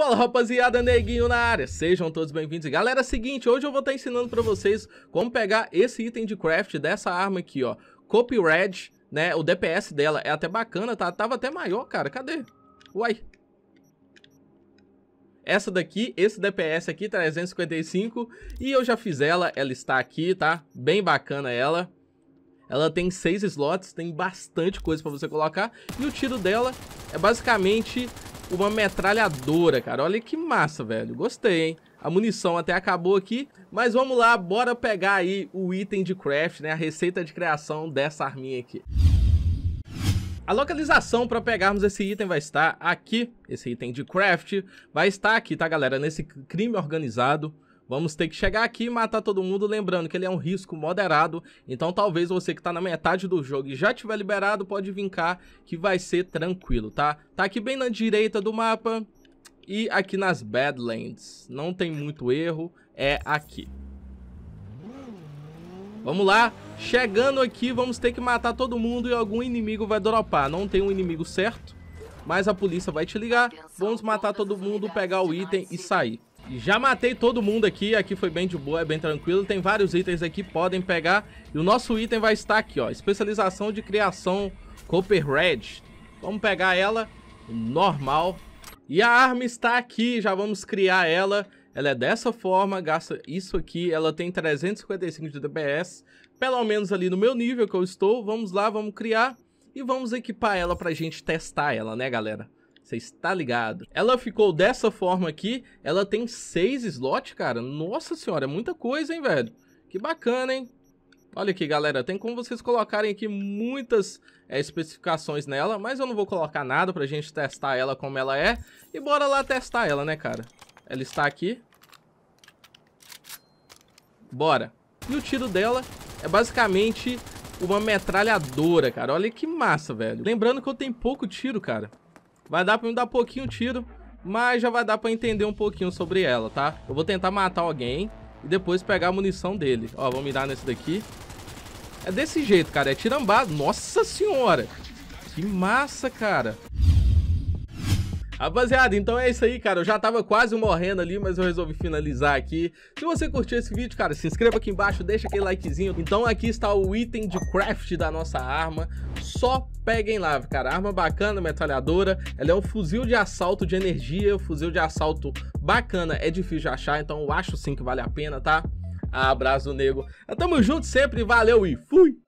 Fala rapaziada, neguinho na área, sejam todos bem-vindos. Galera, é seguinte, hoje eu vou estar ensinando para vocês como pegar esse item de craft dessa arma aqui, ó. Copy Red, né, o DPS dela é até bacana, tá? Tava até maior, cara, cadê? Uai, essa daqui, esse DPS aqui, 355, e eu já fiz ela, ela está aqui, tá? Bem bacana ela. Ela tem seis slots, tem bastante coisa pra você colocar, e o tiro dela é basicamente uma metralhadora, cara. Olha que massa, velho. Gostei, hein? A munição até acabou aqui, mas vamos lá, bora pegar aí o item de craft, né? A receita de criação dessa arminha aqui. A localização para pegarmos esse item vai estar aqui, esse item de craft vai estar aqui, tá galera? Nesse crime organizado, Vamos ter que chegar aqui e matar todo mundo, lembrando que ele é um risco moderado, então talvez você que tá na metade do jogo e já tiver liberado, pode cá que vai ser tranquilo, tá? Tá aqui bem na direita do mapa e aqui nas Badlands. Não tem muito erro, é aqui. Vamos lá, chegando aqui vamos ter que matar todo mundo e algum inimigo vai dropar. Não tem um inimigo certo, mas a polícia vai te ligar. Vamos matar todo mundo, pegar o item e sair. Já matei todo mundo aqui, aqui foi bem de boa, é bem tranquilo. Tem vários itens aqui, podem pegar. E o nosso item vai estar aqui, ó. Especialização de criação Copper Red. Vamos pegar ela, normal. E a arma está aqui, já vamos criar ela. Ela é dessa forma, gasta isso aqui. Ela tem 355 de DPS, pelo menos ali no meu nível que eu estou. Vamos lá, vamos criar e vamos equipar ela pra gente testar ela, né, galera? Você está ligado. Ela ficou dessa forma aqui. Ela tem seis slots, cara. Nossa senhora, é muita coisa, hein, velho? Que bacana, hein? Olha aqui, galera, tem como vocês colocarem aqui muitas é, especificações nela, mas eu não vou colocar nada pra gente testar ela como ela é. E bora lá testar ela, né, cara? Ela está aqui. Bora. E o tiro dela é basicamente uma metralhadora, cara. Olha que massa, velho. Lembrando que eu tenho pouco tiro, cara. Vai dar pra me dar pouquinho tiro, mas já vai dar pra entender um pouquinho sobre ela, tá? Eu vou tentar matar alguém e depois pegar a munição dele. Ó, vou mirar nesse daqui. É desse jeito, cara. É tirambado. Nossa senhora! Que massa, cara. Rapaziada, então é isso aí, cara. Eu já tava quase morrendo ali, mas eu resolvi finalizar aqui. Se você curtiu esse vídeo, cara, se inscreva aqui embaixo, deixa aquele likezinho. Então aqui está o item de craft da nossa arma. Só peguem lá, cara. Arma bacana, metralhadora. Ela é um fuzil de assalto de energia, um fuzil de assalto bacana. É difícil de achar, então eu acho sim que vale a pena, tá? Abraço, nego. Tamo junto sempre, valeu e fui!